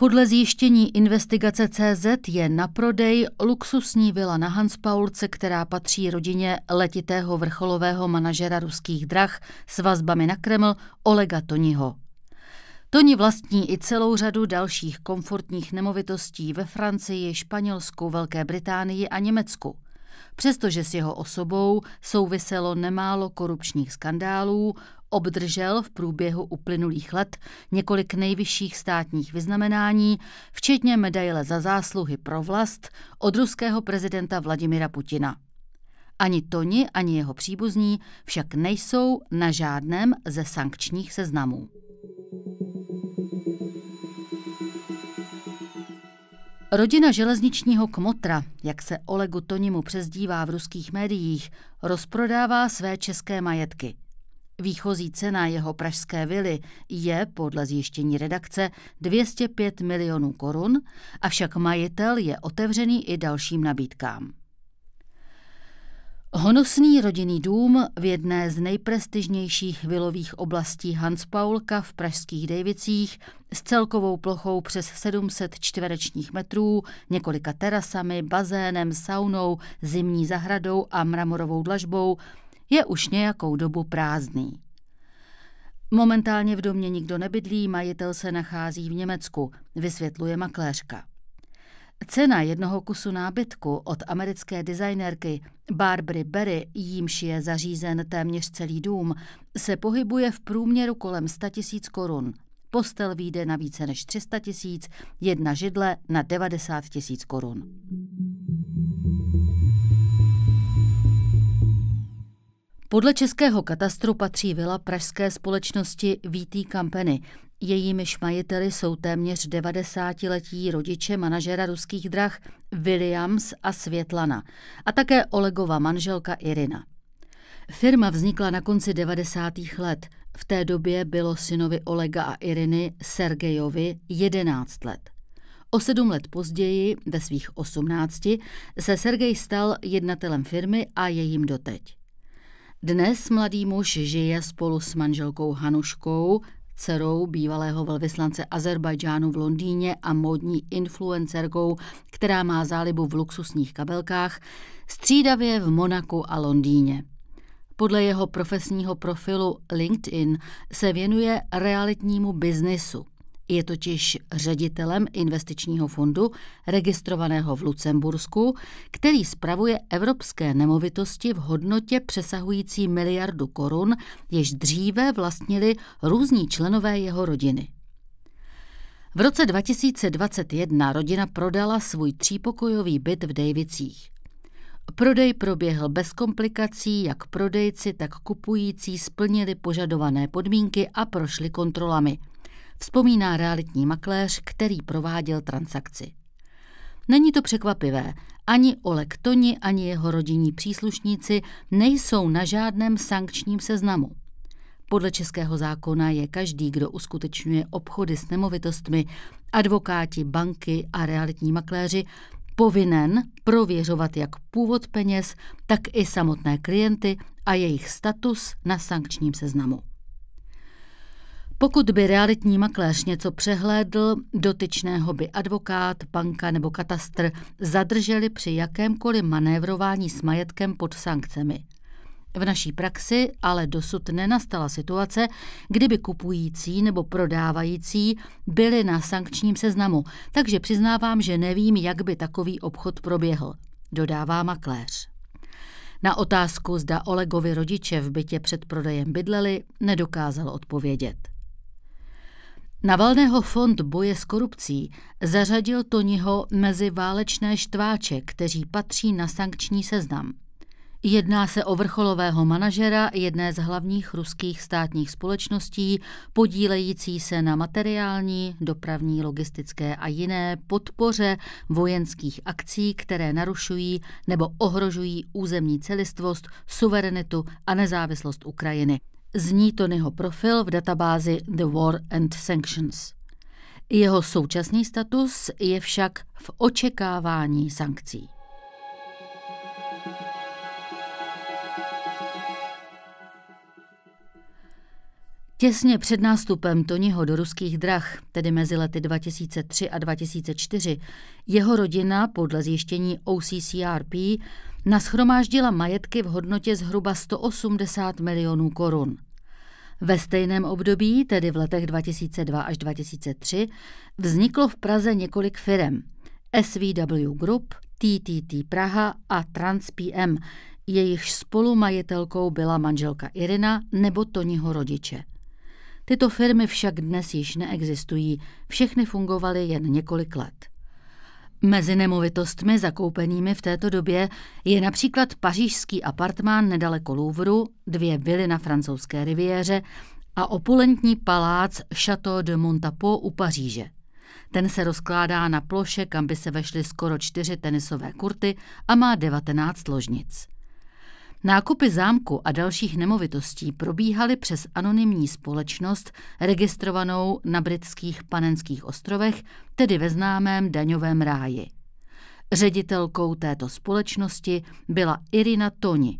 Podle zjištění investigace CZ je na prodej luxusní vila na Hanspaulce, která patří rodině letitého vrcholového manažera ruských drah s vazbami na Kreml Olega Toniho. Toni vlastní i celou řadu dalších komfortních nemovitostí ve Francii, Španělsku, Velké Británii a Německu. Přestože s jeho osobou souviselo nemálo korupčních skandálů, Obdržel v průběhu uplynulých let několik nejvyšších státních vyznamenání, včetně medaile za zásluhy pro vlast od ruského prezidenta Vladimira Putina. Ani Toni, ani jeho příbuzní však nejsou na žádném ze sankčních seznamů. Rodina železničního kmotra, jak se Olegu Tonimu přezdívá v ruských médiích, rozprodává své české majetky – Výchozí cena jeho pražské vily je, podle zjištění redakce, 205 milionů korun, avšak majitel je otevřený i dalším nabídkám. Honosný rodinný dům v jedné z nejprestižnějších vilových oblastí Hans Paulka v pražských Dejvicích s celkovou plochou přes 700 čtverečních metrů, několika terasami, bazénem, saunou, zimní zahradou a mramorovou dlažbou – je už nějakou dobu prázdný. Momentálně v domě nikdo nebydlí, majitel se nachází v Německu, vysvětluje makléřka. Cena jednoho kusu nábytku od americké designérky Barbary Berry, jímž je zařízen téměř celý dům, se pohybuje v průměru kolem 100 000 korun. Postel výjde na více než 300 tisíc, jedna židle na 90 tisíc korun. Podle českého katastru patří vila pražské společnosti VT Company. Jejímiž majiteli jsou téměř 90-letí rodiče manažera ruských drah Williams a Světlana a také Olegova manželka Irina. Firma vznikla na konci 90. let. V té době bylo synovi Olega a Iriny Sergejovi 11 let. O sedm let později, ve svých osmnácti, se Sergej stal jednatelem firmy a jejím doteď. Dnes mladý muž žije spolu s manželkou Hanuškou, dcerou bývalého velvyslance Azerbajdžánu v Londýně a módní influencerkou, která má zálibu v luxusních kabelkách, střídavě v Monaku a Londýně. Podle jeho profesního profilu LinkedIn se věnuje realitnímu biznisu – je totiž ředitelem investičního fondu registrovaného v Lucembursku, který spravuje evropské nemovitosti v hodnotě přesahující miliardu korun, jež dříve vlastnili různí členové jeho rodiny. V roce 2021 rodina prodala svůj třípokojový byt v Davicích. Prodej proběhl bez komplikací, jak prodejci, tak kupující splnili požadované podmínky a prošli kontrolami. Vzpomíná realitní makléř, který prováděl transakci. Není to překvapivé, ani Oleg Toni, ani jeho rodinní příslušníci nejsou na žádném sankčním seznamu. Podle českého zákona je každý, kdo uskutečňuje obchody s nemovitostmi, advokáti, banky a realitní makléři, povinen prověřovat jak původ peněz, tak i samotné klienty a jejich status na sankčním seznamu. Pokud by realitní makléř něco přehlédl, dotyčného by advokát, banka nebo katastr zadrželi při jakémkoliv manévrování s majetkem pod sankcemi. V naší praxi ale dosud nenastala situace, kdyby kupující nebo prodávající byli na sankčním seznamu, takže přiznávám, že nevím, jak by takový obchod proběhl, dodává makléř. Na otázku, zda Olegovi rodiče v bytě před prodejem bydleli, nedokázal odpovědět. Na Navalného fond boje s korupcí zařadil Toniho mezi válečné štváče, kteří patří na sankční seznam. Jedná se o vrcholového manažera jedné z hlavních ruských státních společností, podílející se na materiální, dopravní, logistické a jiné podpoře vojenských akcí, které narušují nebo ohrožují územní celistvost, suverenitu a nezávislost Ukrajiny zní Tonyho profil v databázi The War and Sanctions. Jeho současný status je však v očekávání sankcí. Těsně před nástupem Toniho do ruských drah, tedy mezi lety 2003 a 2004, jeho rodina podle zjištění OCCRP naschromáždila majetky v hodnotě zhruba 180 milionů korun. Ve stejném období, tedy v letech 2002 až 2003, vzniklo v Praze několik firm – SVW Group, TTT Praha a TransPM, jejichž spolumajitelkou byla manželka Irina nebo Toniho rodiče – Tyto firmy však dnes již neexistují, všechny fungovaly jen několik let. Mezi nemovitostmi zakoupenými v této době je například pařížský apartmán nedaleko Louvru, dvě vily na francouzské riviéře a opulentní palác Château de Montapo u Paříže. Ten se rozkládá na ploše, kam by se vešly skoro čtyři tenisové kurty a má 19 ložnic. Nákupy zámku a dalších nemovitostí probíhaly přes anonymní společnost registrovanou na britských panenských ostrovech, tedy ve známém daňovém ráji. Ředitelkou této společnosti byla Irina Toni.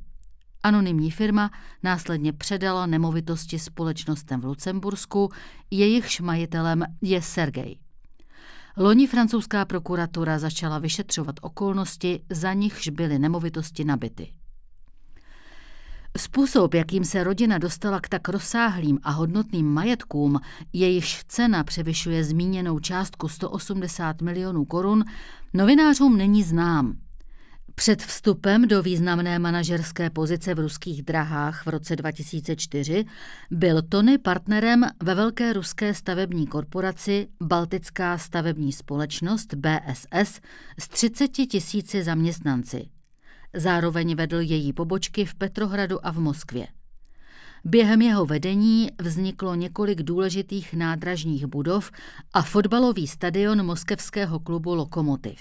Anonymní firma následně předala nemovitosti společnostem v Lucembursku, jejichž majitelem je Sergej. Loni francouzská prokuratura začala vyšetřovat okolnosti, za nichž byly nemovitosti nabity. Způsob, jakým se rodina dostala k tak rozsáhlým a hodnotným majetkům, jejichž cena převyšuje zmíněnou částku 180 milionů korun, novinářům není znám. Před vstupem do významné manažerské pozice v ruských drahách v roce 2004 byl Tony partnerem ve velké ruské stavební korporaci Baltická stavební společnost BSS s 30 tisíci zaměstnanci. Zároveň vedl její pobočky v Petrohradu a v Moskvě. Během jeho vedení vzniklo několik důležitých nádražních budov a fotbalový stadion moskevského klubu Lokomotiv.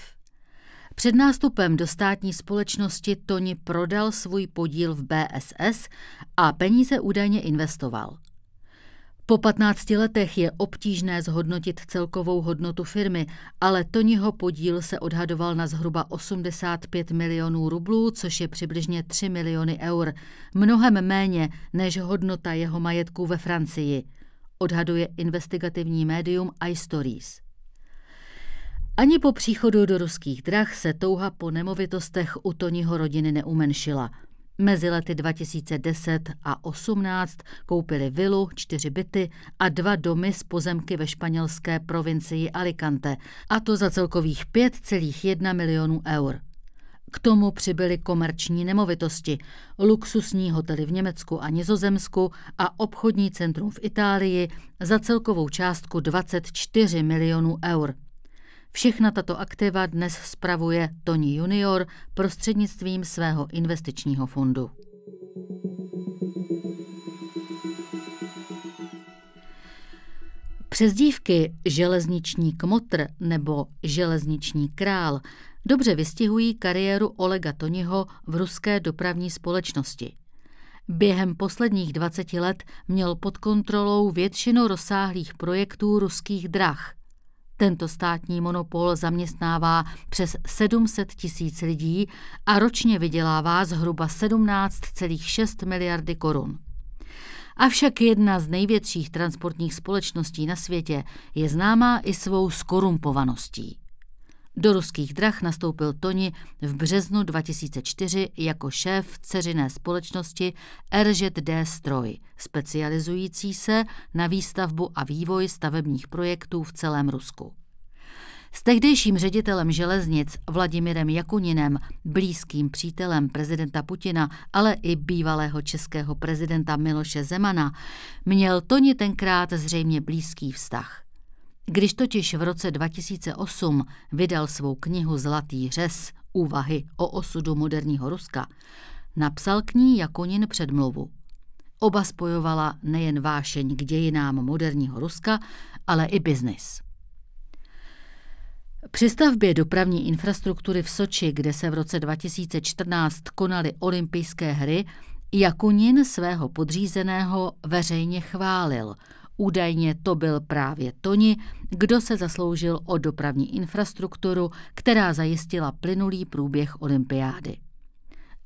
Před nástupem do státní společnosti Toni prodal svůj podíl v BSS a peníze údajně investoval – po 15 letech je obtížné zhodnotit celkovou hodnotu firmy, ale Toniho podíl se odhadoval na zhruba 85 milionů rublů, což je přibližně 3 miliony eur, mnohem méně než hodnota jeho majetku ve Francii, odhaduje investigativní médium iStories. Ani po příchodu do ruských drah se touha po nemovitostech u Toniho rodiny neumenšila – Mezi lety 2010 a 18 koupili vilu, čtyři byty a dva domy z pozemky ve španělské provincii Alicante, a to za celkových 5,1 milionů eur. K tomu přibyly komerční nemovitosti, luxusní hotely v Německu a Nizozemsku a obchodní centrum v Itálii za celkovou částku 24 milionů eur. Všechna tato aktiva dnes spravuje Tony junior prostřednictvím svého investičního fondu. Přezdívky železniční kmotr nebo železniční král dobře vystihují kariéru Olega Toniho v ruské dopravní společnosti. Během posledních 20 let měl pod kontrolou většinu rozsáhlých projektů ruských drah – tento státní monopol zaměstnává přes 700 tisíc lidí a ročně vydělává zhruba 17,6 miliardy korun. Avšak jedna z největších transportních společností na světě je známá i svou skorumpovaností. Do ruských drah nastoupil Toni v březnu 2004 jako šéf ceřiné společnosti D. Stroj, specializující se na výstavbu a vývoj stavebních projektů v celém Rusku. S tehdejším ředitelem železnic Vladimirem Jakuninem, blízkým přítelem prezidenta Putina, ale i bývalého českého prezidenta Miloše Zemana, měl Toni tenkrát zřejmě blízký vztah – když totiž v roce 2008 vydal svou knihu Zlatý řez úvahy o osudu moderního Ruska, napsal k ní Jakonin předmluvu. Oba spojovala nejen vášeň k dějinám moderního Ruska, ale i biznis. Při stavbě dopravní infrastruktury v Soči, kde se v roce 2014 konaly olympijské hry, Jakunin svého podřízeného veřejně chválil, Údajně to byl právě Toni, kdo se zasloužil o dopravní infrastrukturu, která zajistila plynulý průběh olympiády.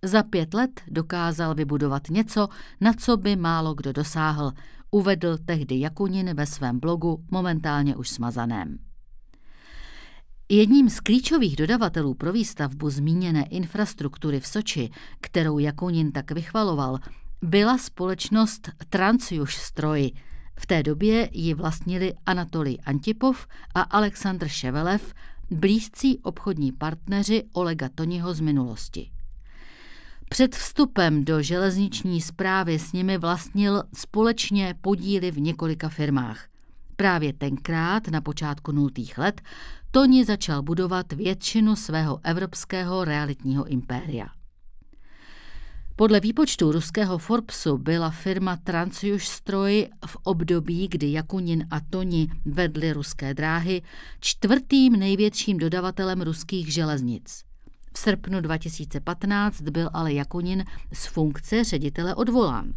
Za pět let dokázal vybudovat něco, na co by málo kdo dosáhl, uvedl tehdy Jakunin ve svém blogu, momentálně už smazaném. Jedním z klíčových dodavatelů pro výstavbu zmíněné infrastruktury v Soči, kterou Jakunin tak vychvaloval, byla společnost Transjuž Stroj – v té době ji vlastnili Anatolij Antipov a Aleksandr Ševelev, blízcí obchodní partneři Olega Toniho z minulosti. Před vstupem do železniční zprávy s nimi vlastnil společně podíly v několika firmách. Právě tenkrát, na počátku nultých let, Toni začal budovat většinu svého evropského realitního impéria. Podle výpočtu ruského Forbesu byla firma Stroj v období, kdy Jakunin a Toni vedli ruské dráhy, čtvrtým největším dodavatelem ruských železnic. V srpnu 2015 byl ale Jakunin z funkce ředitele odvolán.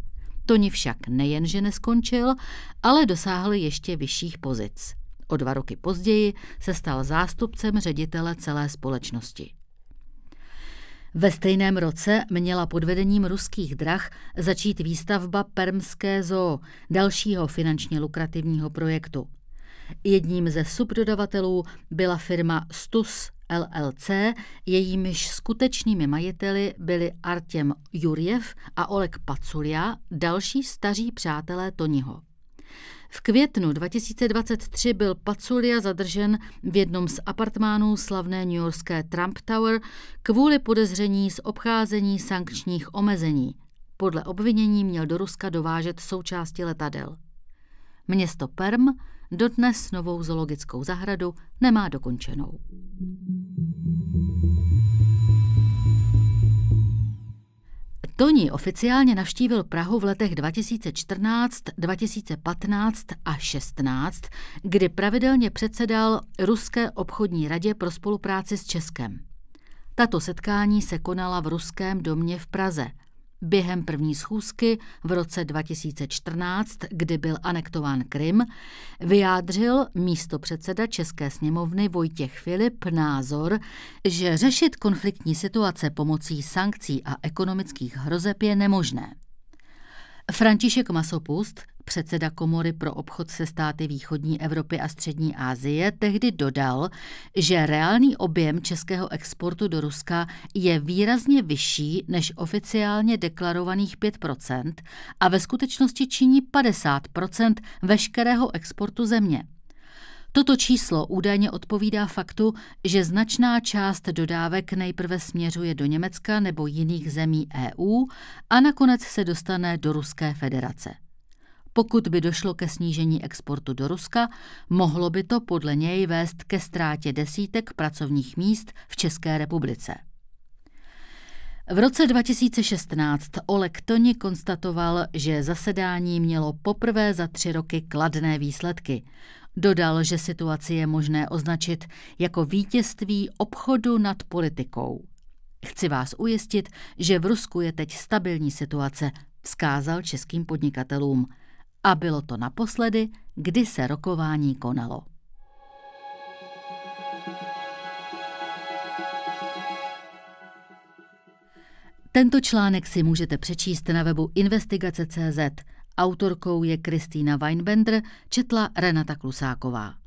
Toni však nejenže neskončil, ale dosáhl ještě vyšších pozic. O dva roky později se stal zástupcem ředitele celé společnosti. Ve stejném roce měla pod vedením ruských drah začít výstavba Permské zoo, dalšího finančně lukrativního projektu. Jedním ze subdodavatelů byla firma Stus LLC, jejímiž skutečnými majiteli byli Artem Jurjev a Oleg Paculia, další staří přátelé Toniho. V květnu 2023 byl Paculia zadržen v jednom z apartmánů slavné Yorkské Trump Tower kvůli podezření z obcházení sankčních omezení. Podle obvinění měl do Ruska dovážet součásti letadel. Město Perm dodnes novou zoologickou zahradu nemá dokončenou. Toni oficiálně navštívil Prahu v letech 2014, 2015 a 16, kdy pravidelně předsedal Ruské obchodní radě pro spolupráci s Českem. Tato setkání se konala v Ruském domě v Praze Během první schůzky v roce 2014, kdy byl anektován Krym, vyjádřil místo předseda České sněmovny Vojtěch Filip názor, že řešit konfliktní situace pomocí sankcí a ekonomických hrozeb je nemožné. František Masopust, předseda Komory pro obchod se státy východní Evropy a střední Asie, tehdy dodal, že reálný objem českého exportu do Ruska je výrazně vyšší než oficiálně deklarovaných 5 a ve skutečnosti činí 50 veškerého exportu země. Toto číslo údajně odpovídá faktu, že značná část dodávek nejprve směřuje do Německa nebo jiných zemí EU a nakonec se dostane do Ruské federace. Pokud by došlo ke snížení exportu do Ruska, mohlo by to podle něj vést ke ztrátě desítek pracovních míst v České republice. V roce 2016 Oleg Toni konstatoval, že zasedání mělo poprvé za tři roky kladné výsledky. Dodal, že situaci je možné označit jako vítězství obchodu nad politikou. Chci vás ujistit, že v Rusku je teď stabilní situace, vzkázal českým podnikatelům. A bylo to naposledy, kdy se rokování konalo. Tento článek si můžete přečíst na webu investigace.cz. Autorkou je Kristýna Weinbender, četla Renata Klusáková.